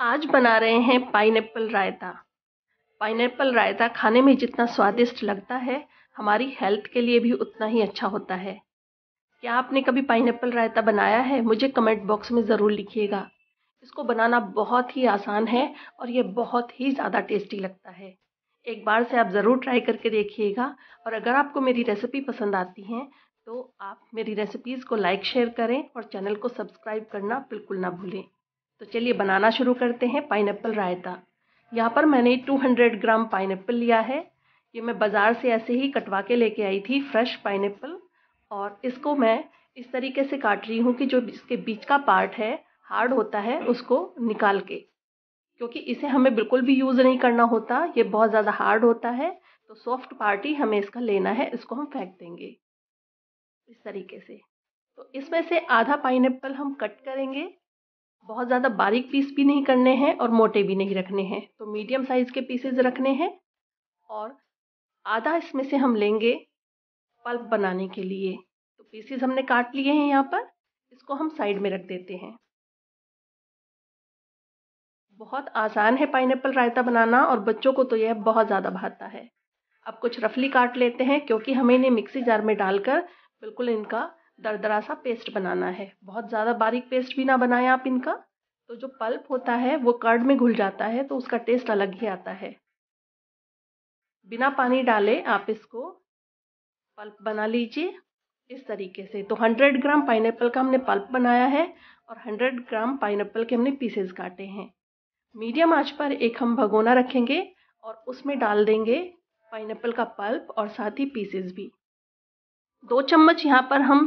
आज बना रहे हैं पाइनएप्पल रायता पाइनएप्पल रायता खाने में जितना स्वादिष्ट लगता है हमारी हेल्थ के लिए भी उतना ही अच्छा होता है क्या आपने कभी पाइनएप्पल रायता बनाया है मुझे कमेंट बॉक्स में ज़रूर लिखिएगा इसको बनाना बहुत ही आसान है और ये बहुत ही ज़्यादा टेस्टी लगता है एक बार से आप ज़रूर ट्राई करके देखिएगा और अगर आपको मेरी रेसिपी पसंद आती हैं तो आप मेरी रेसिपीज़ को लाइक शेयर करें और चैनल को सब्सक्राइब करना बिल्कुल ना भूलें तो चलिए बनाना शुरू करते हैं पाइनएप्पल रायता यहाँ पर मैंने 200 ग्राम एप्पल लिया है ये मैं बाज़ार से ऐसे ही कटवा के लेके आई थी फ्रेश एप्पल और इसको मैं इस तरीके से काट रही हूँ कि जो इसके बीच का पार्ट है हार्ड होता है उसको निकाल के क्योंकि इसे हमें बिल्कुल भी यूज़ नहीं करना होता ये बहुत ज़्यादा हार्ड होता है तो सॉफ्ट पार्ट ही हमें इसका लेना है इसको हम फेंक देंगे इस तरीके से तो इसमें से आधा पाइन हम कट करेंगे बहुत ज़्यादा बारीक पीस भी नहीं करने हैं और मोटे भी नहीं रखने हैं तो मीडियम साइज़ के पीसेज रखने हैं और आधा इसमें से हम लेंगे पल्प बनाने के लिए तो पीसेज हमने काट लिए हैं यहाँ पर इसको हम साइड में रख देते हैं बहुत आसान है पाइन रायता बनाना और बच्चों को तो यह बहुत ज़्यादा भाता है अब कुछ रफली काट लेते हैं क्योंकि हमें इन्हें मिक्सी जार में डालकर बिल्कुल इनका दरदरा सा पेस्ट बनाना है बहुत ज़्यादा बारीक पेस्ट भी ना बनाएं आप इनका तो जो पल्प होता है वो कर्ड में घुल जाता है तो उसका टेस्ट अलग ही आता है बिना पानी डाले आप इसको पल्प बना लीजिए इस तरीके से तो 100 ग्राम पाइन का हमने पल्प बनाया है और 100 ग्राम पाइन के हमने पीसेस काटे हैं मीडियम आंच पर एक हम भगोना रखेंगे और उसमें डाल देंगे पाइन का पल्प और साथ ही पीसेस भी दो चम्मच यहाँ पर हम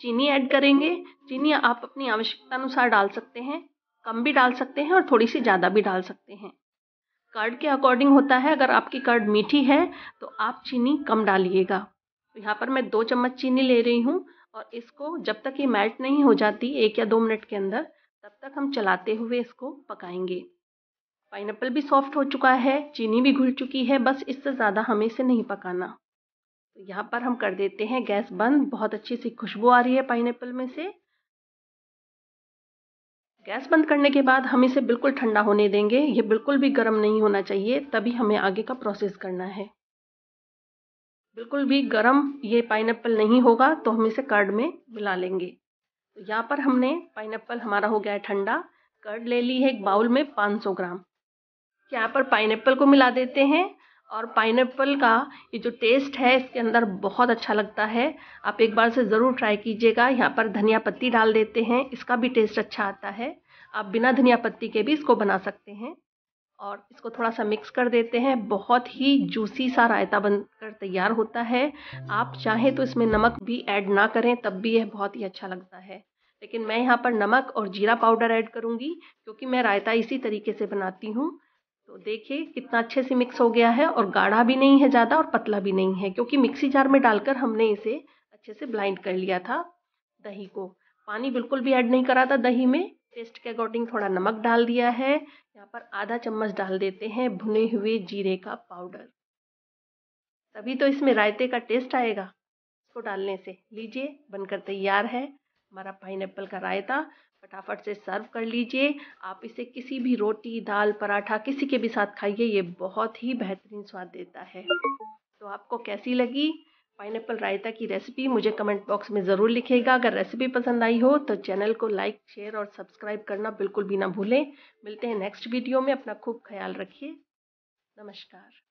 चीनी ऐड करेंगे चीनी आप अपनी आवश्यकता अनुसार डाल सकते हैं कम भी डाल सकते हैं और थोड़ी सी ज़्यादा भी डाल सकते हैं कर्ड के अकॉर्डिंग होता है अगर आपकी कर्ड मीठी है तो आप चीनी कम डालिएगा तो यहाँ पर मैं दो चम्मच चीनी ले रही हूँ और इसको जब तक ये मेल्ट नहीं हो जाती एक या दो मिनट के अंदर तब तक हम चलाते हुए इसको पकाएंगे पाइनएप्पल भी सॉफ्ट हो चुका है चीनी भी घुल चुकी है बस इससे ज़्यादा हमें इसे नहीं पकाना तो यहाँ पर हम कर देते हैं गैस बंद बहुत अच्छी सी खुशबू आ रही है पाइन में से गैस बंद करने के बाद हम इसे बिल्कुल ठंडा होने देंगे ये बिल्कुल भी गर्म नहीं होना चाहिए तभी हमें आगे का प्रोसेस करना है बिल्कुल भी गर्म ये पाइन नहीं होगा तो हम इसे कर्ड में मिला लेंगे तो यहाँ पर हमने पाइन हमारा हो गया है ठंडा कर्ड ले ली है एक बाउल में 500 ग्राम यहाँ पर पाइनएप्पल को मिला देते हैं और पाइनएप्पल का ये जो टेस्ट है इसके अंदर बहुत अच्छा लगता है आप एक बार से ज़रूर ट्राई कीजिएगा यहाँ पर धनिया पत्ती डाल देते हैं इसका भी टेस्ट अच्छा आता है आप बिना धनिया पत्ती के भी इसको बना सकते हैं और इसको थोड़ा सा मिक्स कर देते हैं बहुत ही जूसी सा रायता बनकर तैयार होता है आप चाहें तो इसमें नमक भी ऐड ना करें तब भी यह बहुत ही अच्छा लगता है लेकिन मैं यहाँ पर नमक और जीरा पाउडर ऐड करूँगी क्योंकि मैं रायता इसी तरीके से बनाती हूँ तो देखिए कितना अच्छे से मिक्स हो गया है और गाढ़ा भी नहीं है ज़्यादा और पतला भी नहीं है क्योंकि मिक्सी जार में डालकर हमने इसे अच्छे से ब्लाइंड कर लिया था दही को पानी बिल्कुल भी ऐड नहीं करा था दही में टेस्ट के अकॉर्डिंग थोड़ा नमक डाल दिया है यहाँ पर आधा चम्मच डाल देते हैं भुने हुए जीरे का पाउडर तभी तो इसमें रायते का टेस्ट आएगा इसको डालने से लीजिए बनकर तैयार है हमारा पाइनएप्पल का रायता फटाफट से सर्व कर लीजिए आप इसे किसी भी रोटी दाल पराठा किसी के भी साथ खाइए ये बहुत ही बेहतरीन स्वाद देता है तो आपको कैसी लगी पाइनएप्पल रायता की रेसिपी मुझे कमेंट बॉक्स में ज़रूर लिखेगा अगर रेसिपी पसंद आई हो तो चैनल को लाइक शेयर और सब्सक्राइब करना बिल्कुल भी ना भूलें मिलते हैं नेक्स्ट वीडियो में अपना खूब ख्याल रखिए नमस्कार